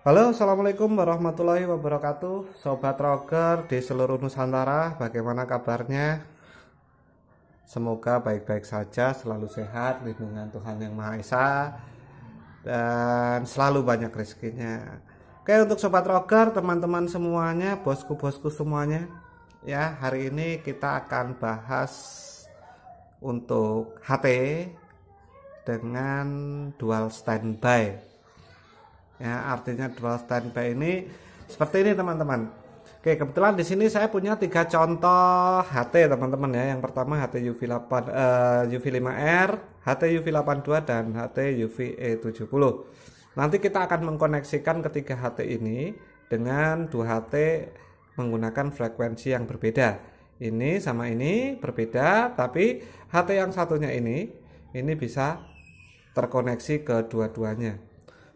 Halo assalamualaikum warahmatullahi wabarakatuh Sobat Roger di seluruh Nusantara Bagaimana kabarnya? Semoga baik-baik saja Selalu sehat, lindungan Tuhan Yang Maha Esa Dan selalu banyak rezekinya Oke untuk Sobat Roger Teman-teman semuanya, bosku-bosku semuanya Ya hari ini kita akan bahas Untuk HT e Dengan dual standby ya artinya dual standby ini seperti ini teman-teman Oke kebetulan di sini saya punya tiga contoh HT teman-teman ya yang pertama HT UV 8 uh, UV 5R HT UV 82 dan HT UV 70 nanti kita akan mengkoneksikan ketiga HT ini dengan dua HT menggunakan frekuensi yang berbeda ini sama ini berbeda tapi HT yang satunya ini ini bisa terkoneksi ke dua-duanya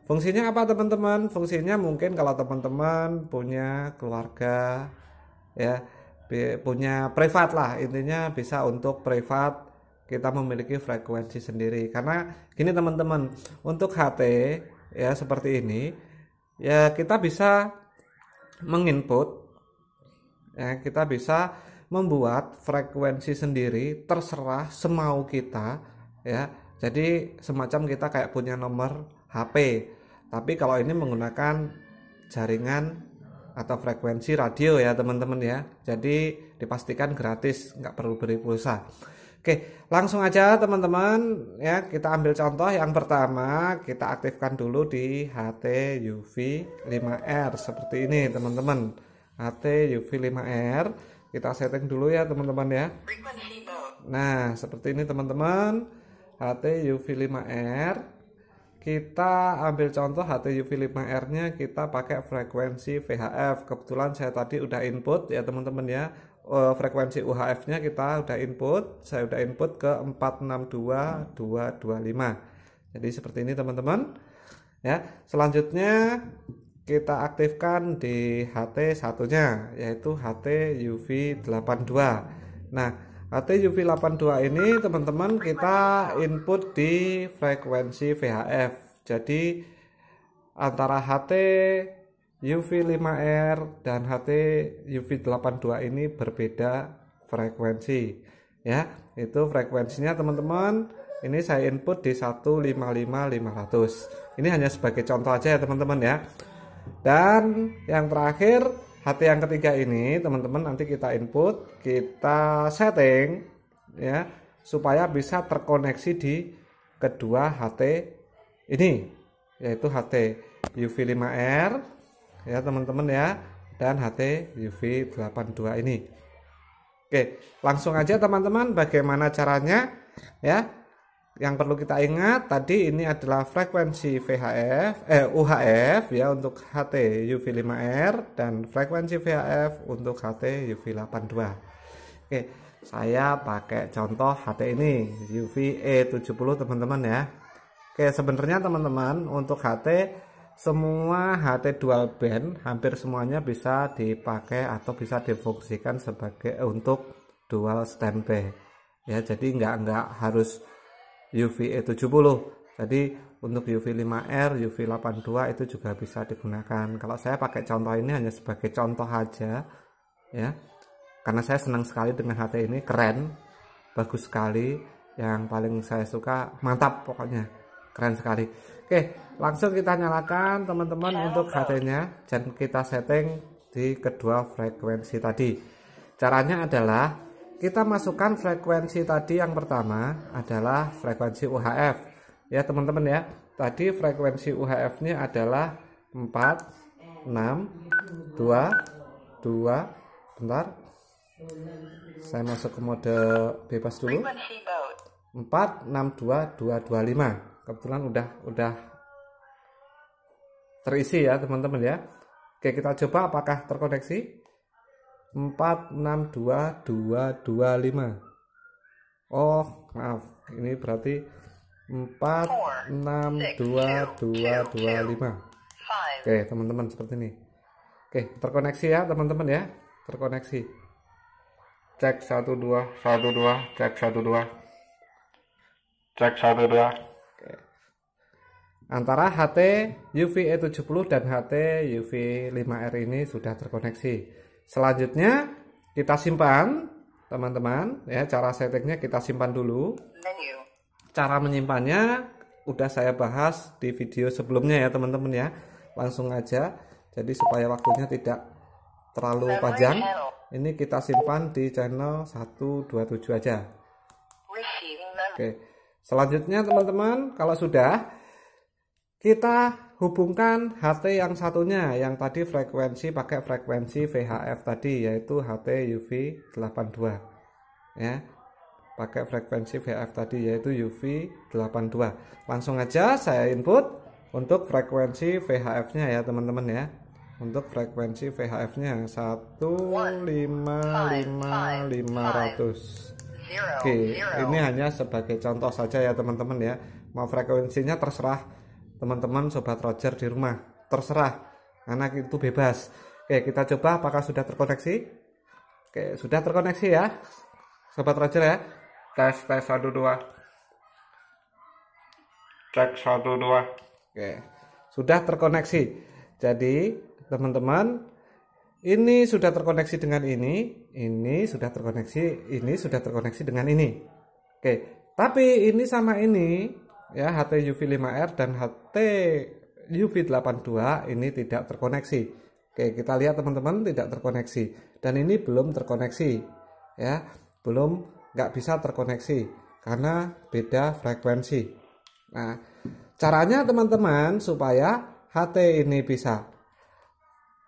Fungsinya apa teman-teman? Fungsinya mungkin kalau teman-teman punya keluarga ya punya privat lah intinya bisa untuk privat kita memiliki frekuensi sendiri karena gini teman-teman untuk HT ya seperti ini ya kita bisa menginput ya kita bisa membuat frekuensi sendiri terserah semau kita ya jadi semacam kita kayak punya nomor HP tapi kalau ini menggunakan jaringan atau frekuensi radio ya teman-teman ya. Jadi dipastikan gratis, nggak perlu beri pulsa. Oke, langsung aja teman-teman ya kita ambil contoh yang pertama kita aktifkan dulu di HT UV 5R seperti ini teman-teman. HT UV 5R kita setting dulu ya teman-teman ya. Nah, seperti ini teman-teman. HT UV 5R kita ambil contoh HTU 5R nya kita pakai frekuensi VHF kebetulan saya tadi udah input ya teman-teman ya eh, frekuensi UHF nya kita udah input saya udah input ke 462225 jadi seperti ini teman-teman ya selanjutnya kita aktifkan di HT satunya yaitu HT UV 82 nah Arti UV82 ini teman-teman kita input di frekuensi VHF. Jadi antara HT UV5R dan HT UV82 ini berbeda frekuensi ya. Itu frekuensinya teman-teman ini saya input di 155500. Ini hanya sebagai contoh aja ya teman-teman ya. Dan yang terakhir HT yang ketiga ini teman-teman nanti kita input, kita setting ya supaya bisa terkoneksi di kedua HT ini yaitu HT UV5R ya teman-teman ya dan HT UV82 ini. Oke, langsung aja teman-teman bagaimana caranya ya yang perlu kita ingat tadi ini adalah frekuensi VHF eh UHF ya untuk HT UV5R dan frekuensi VHF untuk HT UV82. Oke, saya pakai contoh HT ini uv e UVE70 teman-teman ya. Oke, sebenarnya teman-teman untuk HT semua HT dual band hampir semuanya bisa dipakai atau bisa difungsikan sebagai untuk dual standby ya jadi nggak nggak harus UV 70 e jadi untuk UV 5R, UV 82 itu juga bisa digunakan. Kalau saya pakai contoh ini hanya sebagai contoh aja, ya. Karena saya senang sekali dengan HT ini, keren, bagus sekali. Yang paling saya suka, mantap pokoknya, keren sekali. Oke, langsung kita nyalakan teman-teman untuk HT-nya dan kita setting di kedua frekuensi tadi. Caranya adalah kita masukkan frekuensi tadi yang pertama adalah frekuensi UHF ya teman-teman ya tadi frekuensi UHF nya adalah 4 6 2 2 bentar saya masuk ke mode bebas dulu 4 6 2 2 2 5 kebetulan udah udah terisi ya teman-teman ya Oke kita coba apakah terkoneksi 462225. Oh, maaf. Ini berarti 462225. Oke, teman-teman seperti ini. Oke, terkoneksi ya, teman-teman ya. Terkoneksi. Cek 12 12 cek 12. Cek 12. Oke. Antara HT UV E70 dan HT UV5R ini sudah terkoneksi. Selanjutnya kita simpan, teman-teman. Ya, cara settingnya kita simpan dulu. Cara menyimpannya udah saya bahas di video sebelumnya ya, teman-teman ya. Langsung aja. Jadi supaya waktunya tidak terlalu panjang. Ini kita simpan di channel 127 aja. Oke. Selanjutnya teman-teman, kalau sudah kita hubungkan HT yang satunya yang tadi frekuensi pakai frekuensi VHF tadi yaitu HT UV 82 ya pakai frekuensi VHF tadi yaitu UV 82 langsung aja saya input untuk frekuensi VHF nya ya teman-teman ya untuk frekuensi VHF nya 155.500 Oke, ini hanya sebagai contoh saja ya teman-teman ya. Mau frekuensinya terserah teman-teman sobat Roger di rumah. Terserah, anak itu bebas. Oke, kita coba apakah sudah terkoneksi? Oke, sudah terkoneksi ya. Sobat Roger ya. Tes tes 1 2. Cek 1 2. Oke. Sudah terkoneksi. Jadi, teman-teman ini sudah terkoneksi dengan ini, ini sudah terkoneksi, ini sudah terkoneksi dengan ini. Oke, tapi ini sama ini ya HT UV5R dan HT UV82 ini tidak terkoneksi. Oke, kita lihat teman-teman tidak terkoneksi dan ini belum terkoneksi ya, belum nggak bisa terkoneksi karena beda frekuensi. Nah, caranya teman-teman supaya HT ini bisa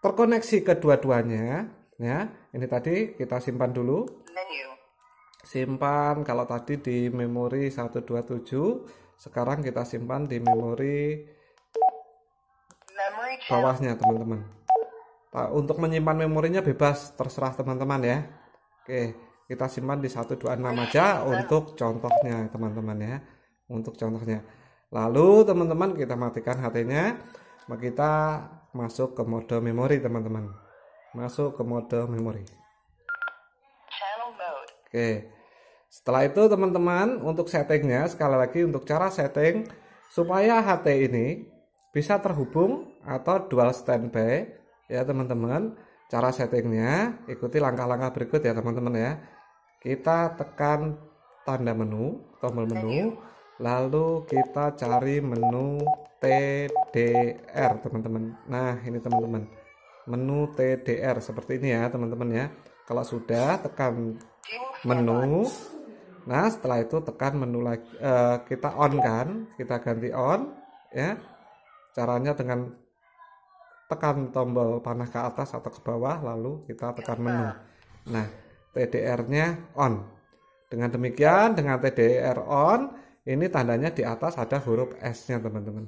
terkoneksi kedua-duanya ya. Ini tadi kita simpan dulu. Simpan kalau tadi di memori 127 sekarang kita simpan di memori bawahnya teman-teman untuk menyimpan memorinya bebas terserah teman-teman ya oke kita simpan di 126 aja untuk contohnya teman-teman ya untuk contohnya lalu teman-teman kita matikan HT-nya kita masuk ke mode memori teman-teman masuk ke mode memori oke setelah itu teman-teman untuk settingnya sekali lagi untuk cara setting supaya HT ini bisa terhubung atau dual standby ya teman-teman. Cara settingnya ikuti langkah-langkah berikut ya teman-teman ya. Kita tekan tanda menu, tombol menu, lalu kita cari menu TDR teman-teman. Nah ini teman-teman menu TDR seperti ini ya teman-teman ya. Kalau sudah tekan menu Nah, setelah itu tekan menu lagi uh, kita on kan, kita ganti on ya. Caranya dengan tekan tombol panah ke atas atau ke bawah lalu kita tekan menu. Nah, nah TDR-nya on. Dengan demikian dengan TDR on ini tandanya di atas ada huruf S-nya teman-teman.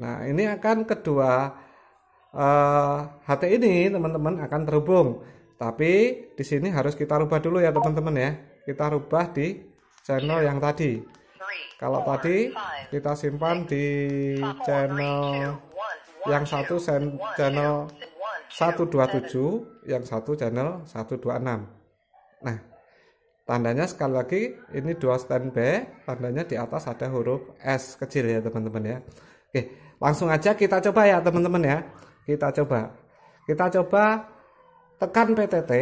Nah, ini akan kedua uh, eh, HT ini teman-teman akan terhubung. Tapi di sini harus kita rubah dulu ya teman-teman ya kita rubah di channel yang tadi kalau tadi kita simpan di channel yang satu channel 127 yang satu channel 126 nah tandanya sekali lagi ini dua standby tandanya di atas ada huruf S kecil ya teman-teman ya oke langsung aja kita coba ya teman-teman ya kita coba kita coba tekan PTT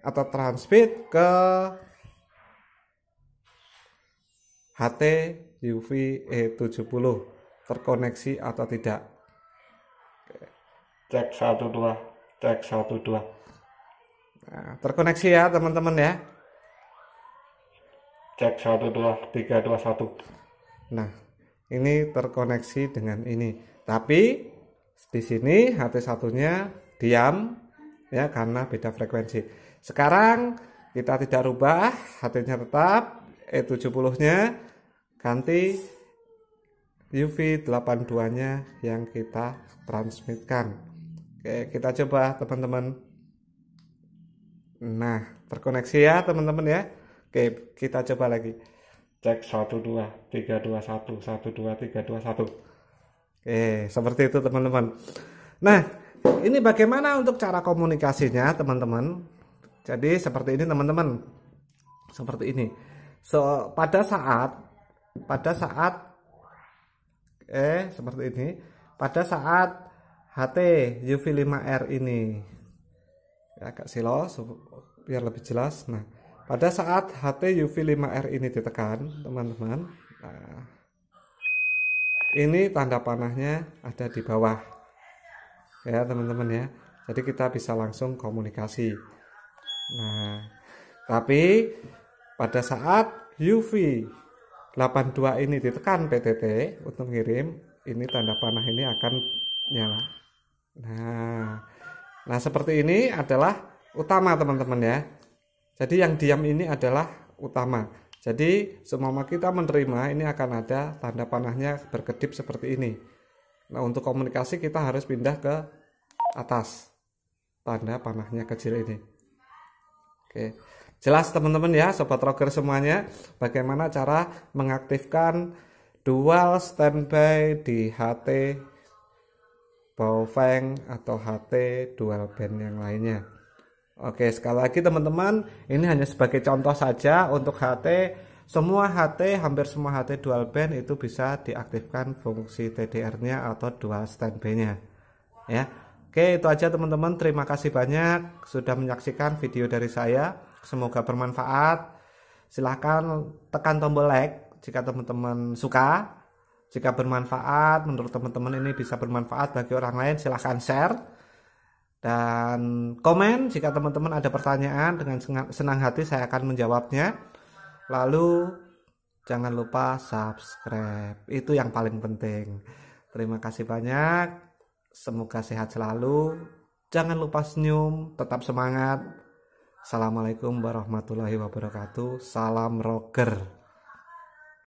atau transmit ke HT UV70 e terkoneksi atau tidak cek 12 cek 12 nah, terkoneksi ya teman-teman ya cek 12 321 nah ini terkoneksi dengan ini tapi di sini HT satunya diam ya karena beda frekuensi sekarang kita tidak rubah HT-nya tetap E70 nya ganti UV82 nya yang kita transmitkan oke kita coba teman-teman nah terkoneksi ya teman-teman ya oke kita coba lagi cek 12 321 oke seperti itu teman-teman nah ini bagaimana untuk cara komunikasinya teman-teman jadi seperti ini teman-teman seperti ini so pada saat pada saat eh seperti ini pada saat HT UV5R ini ya, agak silo biar lebih jelas nah pada saat HT UV5R ini ditekan teman-teman nah, ini tanda panahnya ada di bawah ya teman-teman ya jadi kita bisa langsung komunikasi nah tapi pada saat UV 82 ini ditekan PTT untuk ngirim ini tanda panah ini akan nyala nah nah seperti ini adalah utama teman-teman ya jadi yang diam ini adalah utama jadi semua kita menerima ini akan ada tanda panahnya berkedip seperti ini nah untuk komunikasi kita harus pindah ke atas tanda panahnya kecil ini oke Jelas teman-teman ya sobat rocker semuanya bagaimana cara mengaktifkan dual standby di HT Baofeng atau HT dual band yang lainnya. Oke, sekali lagi teman-teman, ini hanya sebagai contoh saja untuk HT semua HT, hampir semua HT dual band itu bisa diaktifkan fungsi TDR-nya atau dual standby-nya. Ya. Oke, itu aja teman-teman. Terima kasih banyak sudah menyaksikan video dari saya semoga bermanfaat. Silahkan tekan tombol like jika teman-teman suka. Jika bermanfaat, menurut teman-teman ini bisa bermanfaat bagi orang lain, silahkan share. Dan komen jika teman-teman ada pertanyaan dengan senang hati saya akan menjawabnya. Lalu jangan lupa subscribe. Itu yang paling penting. Terima kasih banyak. Semoga sehat selalu. Jangan lupa senyum, tetap semangat. Assalamualaikum warahmatullahi wabarakatuh. Salam Roger.